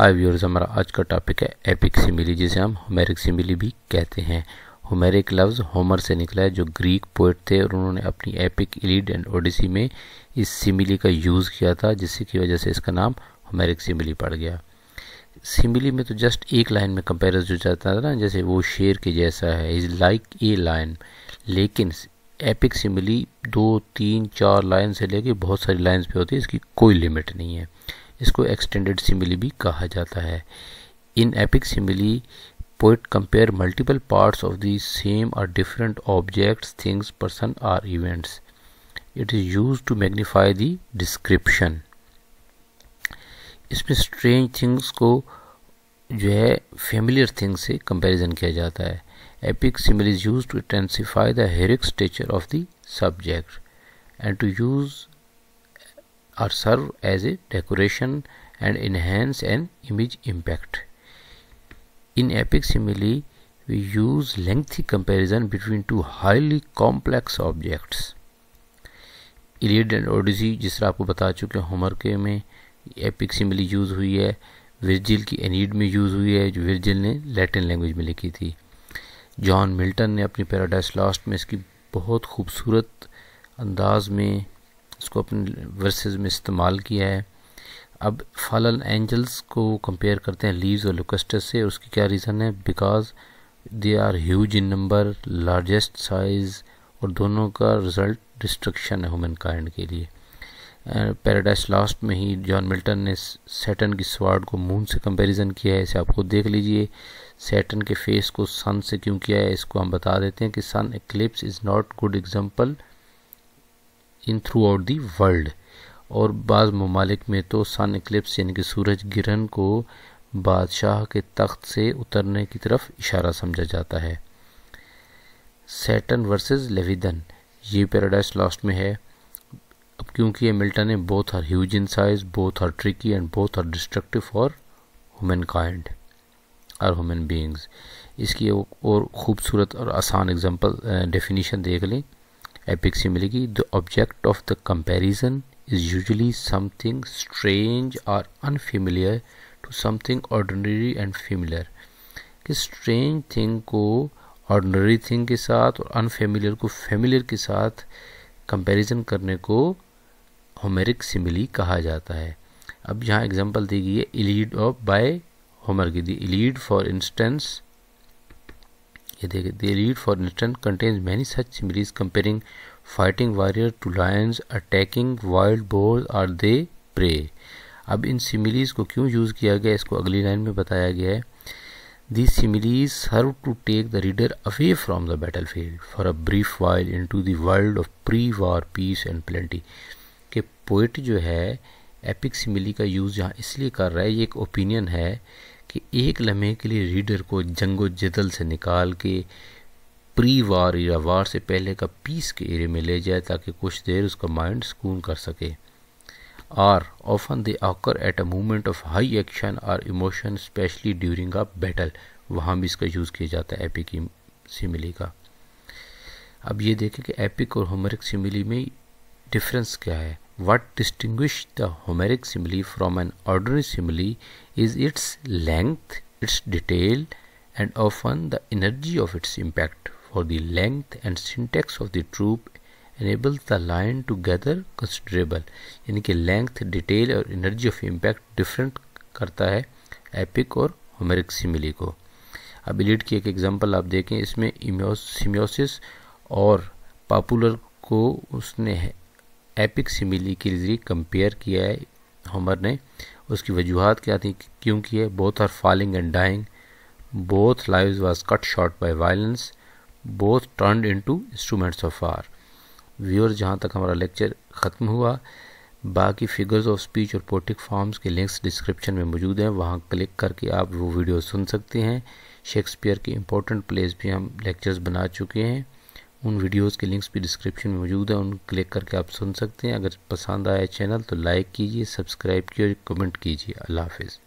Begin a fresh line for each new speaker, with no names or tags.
आई viewers हमारा आज का टॉपिक है एपिक सिमिली जिसे हम होमेरिक सिमिली भी कहते हैं होमेरिक लफ्ज़ होमर से निकला है जो ग्रीक पोइट थे और उन्होंने अपनी एपिक इलीड एंड ओडिसी में इस सिमिली का यूज़ किया था जिसकी वजह से इसका नाम होमेरिक सिमिली पड़ गया सिमिली में तो जस्ट एक लाइन में कंपेरिज हो जाता था ना जैसे वो शेर के जैसा है इज़ लाइक ए लाइन लेकिन एपिक सिमिली दो तीन चार लाइन से लेके बहुत सारी लाइन्स पे होती है इसकी कोई लिमिट नहीं है इसको एक्सटेंडेड सिमिली भी कहा जाता है in epic simile poet compare multiple parts of the same और different objects things person or events it is used to magnify the description इसमें स्ट्रेंज थिंग्स को जो है फेमिलियर थिंग से कंपेरिजन किया जाता है epic simile is used to intensify the heroic stature of the subject and to use or serve as a decoration and enhance an image impact in epic simile we use lengthy comparison between two highly complex objects Iliad and Odyssey जिस तरह आपको बता चुके Homer के में epic simile use हुई है विरजिल की एनीड में यूज हुई है जो विरजिल ने लैटिन लैंग्वेज में लिखी थी जॉन मिल्टन ने अपनी पैराडाइस लास्ट में इसकी बहुत खूबसूरत अंदाज में उसको अपने वर्सेस में इस्तेमाल किया है अब फलन एंजल्स को कंपेयर करते हैं लीव्स और लोकस्टस से उसकी क्या रीज़न है because they are huge in number largest size और दोनों का रिज़ल्ट डिस्ट्रक्शन है हुमन काइंड के लिए पैराडाइज लास्ट में ही जॉन मिल्टन ने सैटन की स्वाड को मून से कंपैरिजन किया है इसे आप खुद देख लीजिए सैटन के फेस को सन से क्यों किया है इसको हम बता देते हैं कि sun eclipse is not good example in throughout the world और बाज़ ममालिक में तो सन एक्लिप्स यानी कि सूरज गिरहन को बादशाह के तख्त से उतरने की तरफ इशारा समझा जाता है सैटन वर्सेस लेविदन ये पैराडाइज लास्ट में है अब क्योंकि ये मिल्टन ने both her huge in size both her tricky and both her destructive for humankind और ह्यूमन बींग्स इसकी और खूबसूरत और आसान एग्जांपल डेफिनेशन देख लें एपिक मिलेगी the object of the comparison is usually something strange और unfamiliar to something ordinary and familiar कि स्ट्रेंज थिंग को ऑर्डनरी थिंग के साथ और अनफेमिलियर को फेमिलियर के साथ कंपेरिजन करने को होमेरिक सिमिली कहा जाता है अब यहाँ एग्जांपल दी गई है इलीड ऑफ बाय होमर की दी इलीड फॉर इंस्टेंस ये देखिए they read for instant contains many such similes comparing fighting warrior to lions attacking wild boar or they prey अब इन सिमिलीज को क्यों यूज़ किया गया इसको अगली लाइन में बताया गया है the similes serve to take the reader away from the battlefield for a brief while into world of pre war peace and plenty के पोइट जो है एपिक सिमिली का यूज़ यहाँ इसलिए कर रहा है ये एक ओपिनियन है कि एक लम्हे के लिए रीडर को जंगो जदल से निकाल के प्री वार या वार से पहले का पीस के एरिए में ले जाए ताकि कुछ देर उसका माइंड सुकून कर सके are often they occur at a moment of high action or emotion especially during a battle वहाँ भी इसका यूज़ किया जाता है एपिक सिमिली का अब ये देखें कि एपिक और होमरिक सिमिली में डिफरेंस क्या है What distinguishes the Homeric simile from an ordinary simile is its length, its detail, and often the energy of its impact. For the length and syntax of the troupe enables the line to gather considerable यानी कि length detail और energy of impact different करता है epic और होमेरिक simile को अब elite की एक एग्जांपल आप देखें इसमें सिम्योसिस और पॉपुलर को उसने एपिक सिमिली के जरिए कंपेयर किया है हमर ने उसकी वजूहत क्या थी क्यों की है both are falling and dying both live was cut short by violence both turn into instruments of our viewer जहाँ तक हमारा लेक्चर ख़त्म हुआ बाकी फिगर्स ऑफ स्पीच और पोटिक फॉर्म्स के लिंक्स डिस्क्रिप्शन में मौजूद हैं वहाँ क्लिक करके आप वो वीडियो सुन सकते हैं शेक्सपियर के इंपॉर्टेंट प्लेस भी हम लेक्चर्स बना चुके हैं उन वीडियोस के लिंक्स भी डिस्क्रिप्शन में मौजूद है उन क्लिक करके आप सुन सकते हैं अगर पसंद आया चैनल तो लाइक कीजिए सब्सक्राइब कीजिए कमेंट कीजिए अल्लाह हाफिज़